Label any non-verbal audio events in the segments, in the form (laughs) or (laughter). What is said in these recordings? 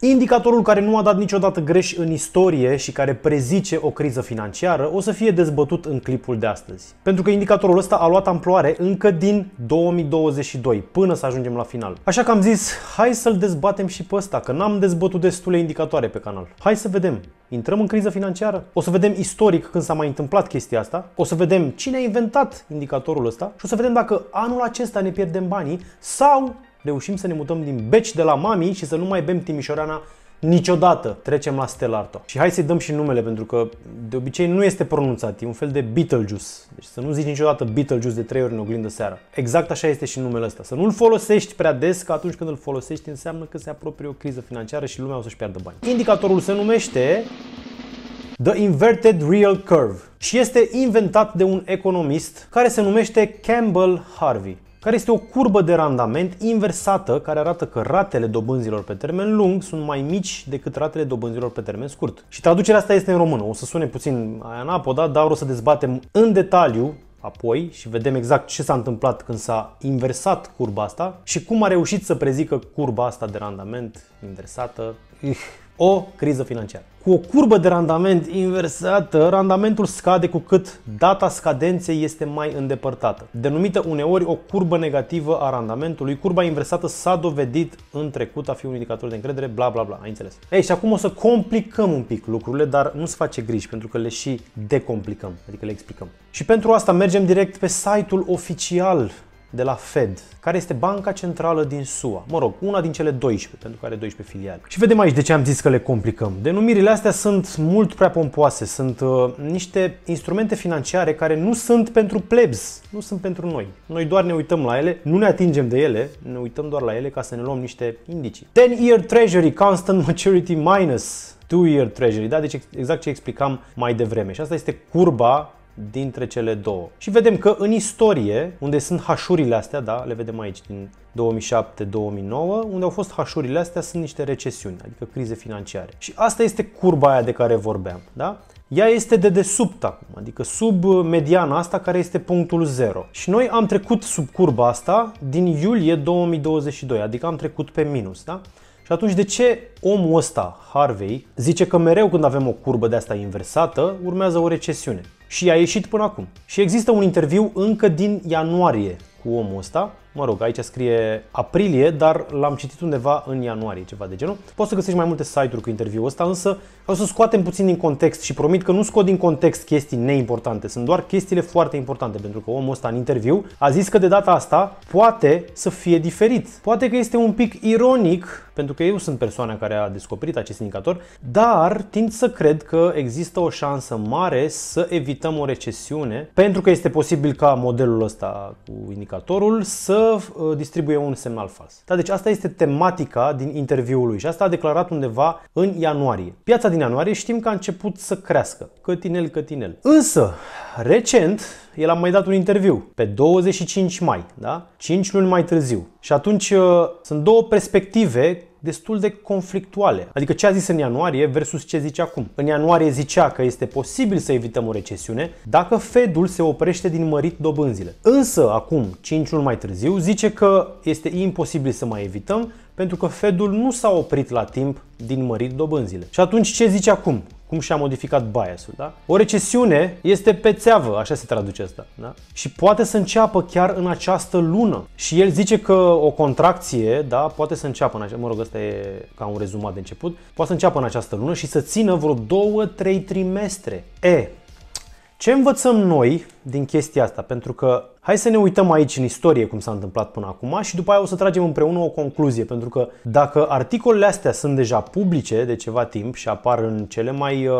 Indicatorul care nu a dat niciodată greș în istorie și care prezice o criză financiară o să fie dezbătut în clipul de astăzi. Pentru că indicatorul ăsta a luat amploare încă din 2022, până să ajungem la final. Așa că am zis, hai să-l dezbatem și pe ăsta, că n-am dezbătut destule indicatoare pe canal. Hai să vedem, intrăm în criză financiară? O să vedem istoric când s-a mai întâmplat chestia asta, o să vedem cine a inventat indicatorul ăsta și o să vedem dacă anul acesta ne pierdem banii sau reușim să ne mutăm din Beci de la Mami și să nu mai bem Timișoreana niciodată. Trecem la Stelarto. Și hai să-i dăm și numele, pentru că de obicei nu este pronunțat, e un fel de Beetlejuice. Deci să nu zici niciodată Beetlejuice de trei ori în oglindă seara. Exact așa este și numele ăsta. Să nu-l folosești prea des, că atunci când îl folosești înseamnă că se apropie o criză financiară și lumea o să-și piardă bani. Indicatorul se numește The Inverted Real Curve și este inventat de un economist care se numește Campbell Harvey care este o curbă de randament inversată care arată că ratele dobânzilor pe termen lung sunt mai mici decât ratele dobânzilor pe termen scurt. Și traducerea asta este în română, o să sune puțin aia în apoda, dar o să dezbatem în detaliu apoi și vedem exact ce s-a întâmplat când s-a inversat curba asta și cum a reușit să prezică curba asta de randament inversată o criză financiară. Cu o curbă de randament inversată, randamentul scade cu cât data scadenței este mai îndepărtată. Denumită uneori o curbă negativă a randamentului, curba inversată s-a dovedit în trecut a fi un indicator de încredere, bla bla bla, ai înțeles. Ei, și acum o să complicăm un pic lucrurile, dar nu se face griji pentru că le și decomplicăm, adică le explicăm. Și pentru asta mergem direct pe site-ul oficial de la Fed, care este banca centrală din SUA. Mă rog, una din cele 12, pentru care 12 filiale. Și vedem aici de ce am zis că le complicăm. Denumirile astea sunt mult prea pompoase, sunt uh, niște instrumente financiare care nu sunt pentru plebs, nu sunt pentru noi. Noi doar ne uităm la ele, nu ne atingem de ele, ne uităm doar la ele ca să ne luăm niște indicii. 10-year treasury, constant maturity minus, 2-year treasury, da? Deci exact ce explicam mai devreme. Și asta este curba dintre cele două. Și vedem că în istorie, unde sunt hașurile astea, da, le vedem aici din 2007-2009, unde au fost hașurile astea, sunt niște recesiuni, adică crize financiare. Și asta este curba aia de care vorbeam, da? Ea este de desubt acum, adică sub uh, mediana asta care este punctul 0. Și noi am trecut sub curba asta din iulie 2022, adică am trecut pe minus, da? Și atunci de ce omul ăsta, Harvey, zice că mereu când avem o curbă de asta inversată, urmează o recesiune? și a ieșit până acum. Și există un interviu încă din ianuarie cu omul ăsta. Mă rog, aici scrie aprilie, dar l-am citit undeva în ianuarie, ceva de genul. Poți să găsești mai multe site-uri cu interviul ăsta, însă o să scoatem puțin din context și promit că nu scot din context chestii neimportante, sunt doar chestiile foarte importante, pentru că omul ăsta în interviu a zis că de data asta poate să fie diferit. Poate că este un pic ironic, pentru că eu sunt persoana care a descoperit acest indicator, dar tind să cred că există o șansă mare să evităm o recesiune, pentru că este posibil ca modelul ăsta cu indicator comunicatorul să uh, distribuie un semnal fals. Da, deci asta este tematica din interviul lui și asta a declarat undeva în ianuarie. Piața din ianuarie știm că a început să crească. Cătinel, cătinel. Însă, recent, el a mai dat un interviu pe 25 mai, da? 5 luni mai târziu. Și atunci uh, sunt două perspective destul de conflictuale. Adică ce a zis în ianuarie versus ce zice acum. În ianuarie zicea că este posibil să evităm o recesiune dacă Fedul se oprește din mărit dobânzile. Însă, acum, 5 luni mai târziu, zice că este imposibil să mai evităm pentru că Fedul nu s-a oprit la timp din mărit dobânzile. Și atunci ce zice acum? cum și-a modificat biasul. Da? O recesiune este pe țeavă, așa se traduce asta. Da? Și poate să înceapă chiar în această lună. Și el zice că o contracție, da, poate să înceapă în această, mă rog, asta e ca un rezumat de început, poate să înceapă în această lună și să țină vreo 2-3 trimestre. E, ce învățăm noi din chestia asta? Pentru că hai să ne uităm aici în istorie cum s-a întâmplat până acum și după aia o să tragem împreună o concluzie. Pentru că dacă articolele astea sunt deja publice de ceva timp și apar în cele mai uh,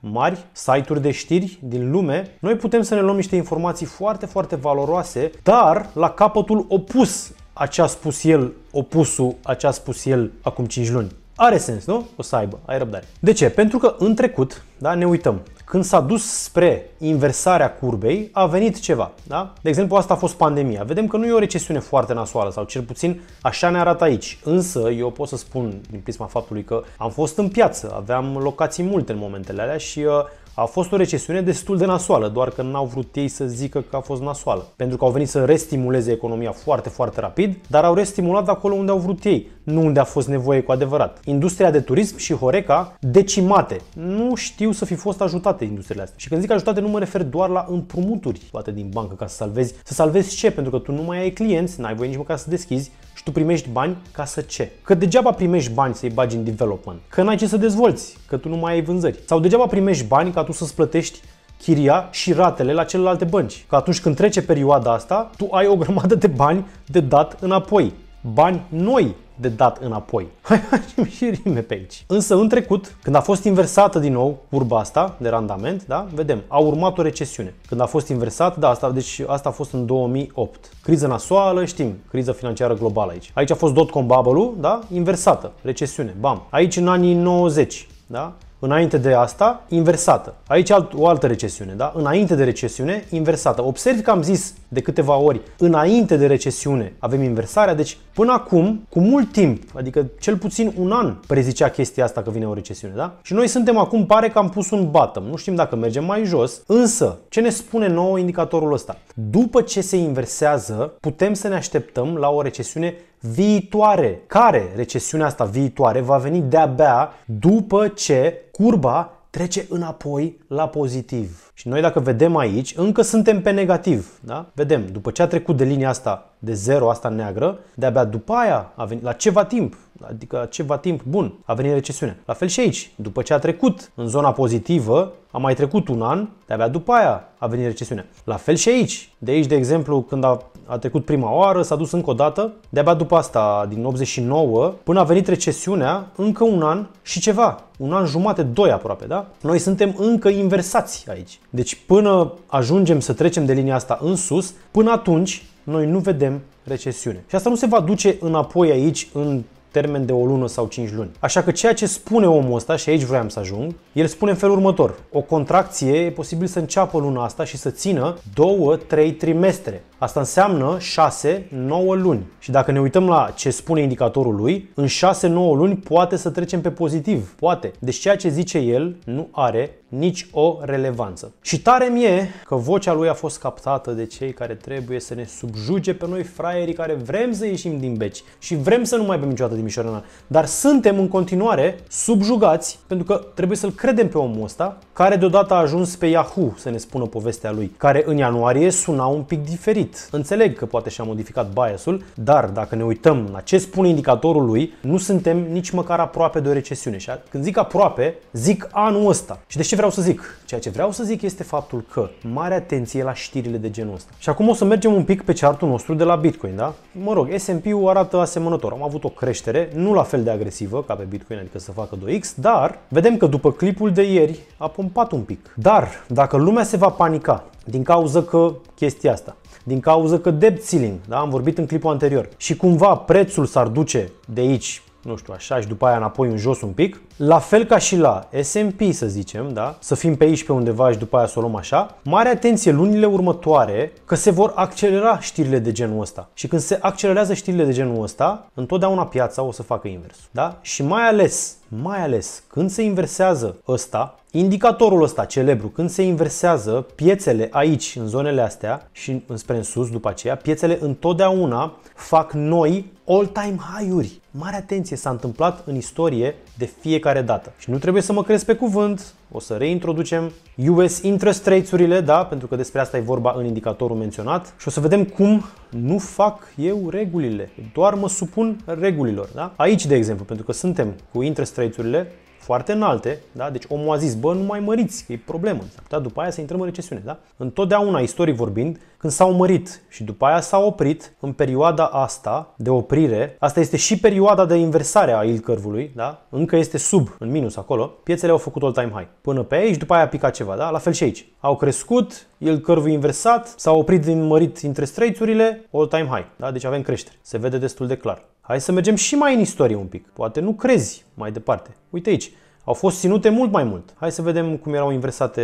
mari, site-uri de știri din lume, noi putem să ne luăm niște informații foarte, foarte valoroase, dar la capătul opus a ce a spus el, opusul a ce a spus el acum 5 luni. Are sens, nu? O să aibă, ai răbdare. De ce? Pentru că în trecut, da, ne uităm, când s-a dus spre inversarea curbei, a venit ceva. Da? De exemplu, asta a fost pandemia. Vedem că nu e o recesiune foarte nasoală, sau cel puțin așa ne arată aici. Însă, eu pot să spun din prisma faptului că am fost în piață, aveam locații multe în momentele alea și uh, a fost o recesiune destul de nasoală, doar că n-au vrut ei să zică că a fost nasoală. Pentru că au venit să restimuleze economia foarte, foarte rapid, dar au restimulat acolo unde au vrut ei, nu unde a fost nevoie cu adevărat. Industria de turism și Horeca decimate. Nu știu să fi fost ajutate industriile astea. Și când zic ajutate, nu mă refer doar la împrumuturi poate din bancă ca să salvezi. Să salvezi ce? Pentru că tu nu mai ai clienți, n-ai voie nici măcar să deschizi și tu primești bani ca să ce? Că degeaba primești bani să-i bagi în development, că n-ai ce să dezvolți, că tu nu mai ai vânzări. Sau degeaba primești bani ca ca tu să-ți plătești chiria și ratele la celelalte bănci. Că atunci când trece perioada asta, tu ai o grămadă de bani de dat înapoi. Bani noi de dat înapoi. (laughs) Hai facem și rime pe aici. Însă în trecut, când a fost inversată din nou curba asta de randament, da? vedem, a urmat o recesiune. Când a fost inversată, da, asta, deci asta a fost în 2008. Criză nasoală, știm, criză financiară globală aici. Aici a fost dot com bubble da? inversată, recesiune, bam. Aici în anii 90, da? înainte de asta, inversată. Aici alt, o altă recesiune, da? Înainte de recesiune, inversată. Observ că am zis de câteva ori, înainte de recesiune avem inversarea, deci până acum, cu mult timp, adică cel puțin un an, prezicea chestia asta că vine o recesiune, da? Și noi suntem acum, pare că am pus un bottom, nu știm dacă mergem mai jos, însă, ce ne spune nouă indicatorul ăsta? După ce se inversează, putem să ne așteptăm la o recesiune viitoare, care recesiunea asta viitoare va veni de-abia după ce curba trece înapoi la pozitiv. Și noi dacă vedem aici, încă suntem pe negativ. Da? Vedem, după ce a trecut de linia asta de 0, asta neagră, de-abia după aia a venit, la ceva timp, adică ceva timp bun, a venit recesiunea. La fel și aici, după ce a trecut în zona pozitivă, a mai trecut un an, de-abia după aia a venit recesiunea. La fel și aici. De aici, de exemplu, când a, a trecut prima oară, s-a dus încă o dată, de-abia după asta, din 89, până a venit recesiunea, încă un an și ceva. Un an jumate, doi aproape, da? Noi suntem încă inversați aici. Deci până ajungem să trecem de linia asta în sus, până atunci noi nu vedem recesiune. Și asta nu se va duce înapoi aici în termen de o lună sau 5 luni. Așa că ceea ce spune omul ăsta, și aici vreau să ajung, el spune în felul următor. O contracție e posibil să înceapă luna asta și să țină 2-3 trimestre. Asta înseamnă 6-9 luni. Și dacă ne uităm la ce spune indicatorul lui, în 6-9 luni poate să trecem pe pozitiv. Poate. Deci ceea ce zice el nu are nici o relevanță. Și tare mie că vocea lui a fost captată de cei care trebuie să ne subjuge pe noi fraierii care vrem să ieșim din beci și vrem să nu mai bem niciodată Timișorana. Dar suntem în continuare subjugați pentru că trebuie să-l credem pe omul ăsta care deodată a ajuns pe Yahoo să ne spună povestea lui, care în ianuarie suna un pic diferit. Înțeleg că poate și-a modificat biasul, dar dacă ne uităm la ce spune indicatorul lui, nu suntem nici măcar aproape de o recesiune. Și când zic aproape, zic anul ăsta. Și de ce vreau să zic? Ceea ce vreau să zic este faptul că mare atenție la știrile de genul ăsta. Și acum o să mergem un pic pe chartul nostru de la Bitcoin, da? Mă rog, S&P-ul arată asemănător. Am avut o creștere, nu la fel de agresivă ca pe Bitcoin, adică să facă 2x, dar vedem că după clipul de ieri a pompat un pic. Dar dacă lumea se va panica din cauza că chestia asta, din cauza că debt ceiling, da? am vorbit în clipul anterior, și cumva prețul s-ar duce de aici nu știu, așa și după aia înapoi în jos un pic. La fel ca și la S&P să zicem, da? Să fim pe aici pe undeva și după aia să o luăm așa. Mare atenție lunile următoare că se vor accelera știrile de genul ăsta. Și când se accelerează știrile de genul ăsta, întotdeauna piața o să facă invers, da? Și mai ales, mai ales când se inversează ăsta, indicatorul ăsta celebru, când se inversează piețele aici, în zonele astea și înspre în sus după aceea, piețele întotdeauna fac noi all-time high-uri. Mare atenție, s-a întâmplat în istorie de fiecare dată. Și nu trebuie să mă crezi pe cuvânt, o să reintroducem US interest rates-urile, da, pentru că despre asta e vorba în indicatorul menționat și o să vedem cum nu fac eu regulile, doar mă supun regulilor, da? Aici, de exemplu, pentru că suntem cu interest rates-urile foarte înalte, da? deci omul a zis, bă, nu mai măriți, că e problemă, da. după aia să intrăm în recesiune. Da? Întotdeauna, istoric vorbind, când s-au mărit și după aia s-a oprit în perioada asta de oprire. Asta este și perioada de inversare a yield curve-ului, da? Încă este sub, în minus acolo. Piețele au făcut all-time high până pe aici, după aia a picat ceva, da? La fel și aici. Au crescut, yield curve inversat, s-a oprit din mărit între rates-urile, all-time high, da? Deci avem creștere. Se vede destul de clar. Hai să mergem și mai în istorie un pic. Poate nu crezi mai departe. Uite aici au fost ținute mult mai mult. Hai să vedem cum erau inversate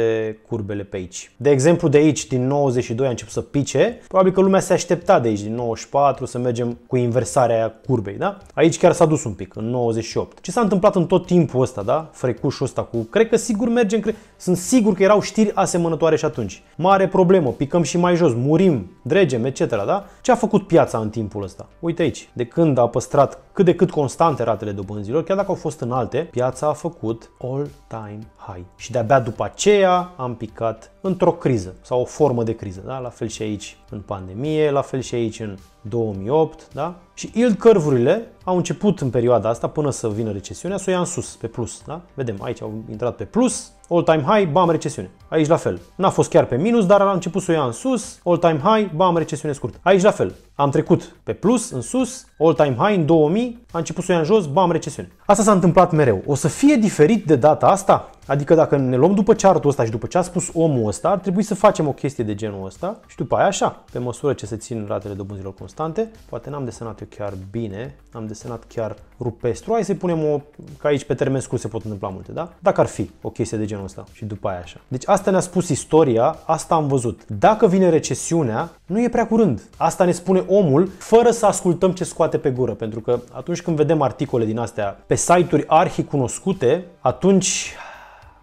curbele pe aici. De exemplu, de aici, din 92, a început să pice. Probabil că lumea se aștepta de aici, din 94, să mergem cu inversarea curbei, da? Aici chiar s-a dus un pic, în 98. Ce s-a întâmplat în tot timpul ăsta, da? Frecușul ăsta cu... Cred că sigur mergem, cre... sunt sigur că erau știri asemănătoare și atunci. Mare problemă, picăm și mai jos, murim, dregem, etc., da? Ce a făcut piața în timpul ăsta? Uite aici, de când a păstrat cât de cât constante ratele dobânzilor, chiar dacă au fost înalte, piața a făcut făcut all-time high. Și de-abia după aceea am picat într-o criză sau o formă de criză, da? la fel și aici în pandemie, la fel și aici în 2008, da? Și yield curve au început în perioada asta până să vină recesiunea, să o ia în sus, pe plus, da? Vedem, aici au intrat pe plus, all-time high, bam, recesiune. Aici la fel. N-a fost chiar pe minus, dar a început să o ia în sus, all-time high, bam, recesiune scurtă. Aici la fel. Am trecut pe plus, în sus, all time high în 2000, a început să o ia în jos, bam, recesiune. Asta s-a întâmplat mereu. O să fie diferit de data asta? Adică dacă ne luăm după chartul ăsta și după ce a spus omul ăsta, ar trebui să facem o chestie de genul ăsta și după aia așa, pe măsură ce se țin ratele dobânzilor constante, poate n-am desenat eu chiar bine, am desenat chiar rupestru, hai să punem o, că aici pe termen scurt se pot întâmpla multe, da? Dacă ar fi o chestie de genul ăsta și după aia așa. Deci asta ne-a spus istoria, asta am văzut. Dacă vine recesiunea, nu e prea curând. Asta ne spune omul fără să ascultăm ce scoate pe gură. Pentru că atunci când vedem articole din astea pe site-uri arhicunoscute, atunci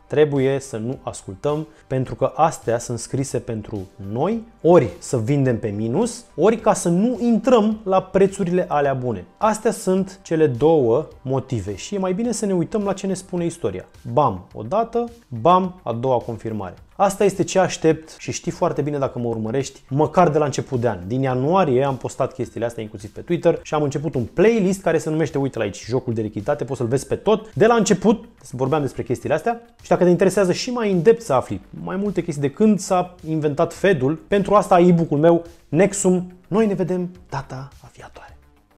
trebuie să nu ascultăm pentru că astea sunt scrise pentru noi, ori să vindem pe minus, ori ca să nu intrăm la prețurile alea bune. Astea sunt cele două motive și e mai bine să ne uităm la ce ne spune istoria. Bam, o dată, bam, a doua confirmare. Asta este ce aștept și știi foarte bine dacă mă urmărești, măcar de la început de an. Din ianuarie am postat chestiile astea inclusiv pe Twitter și am început un playlist care se numește, uite aici, jocul de lichiditate, poți să-l vezi pe tot. De la început vorbeam despre chestiile astea și dacă te interesează și mai în depth să afli mai multe chestii de când s-a inventat Fedul, pentru asta e-book-ul meu Nexum. Noi ne vedem data aviatoare.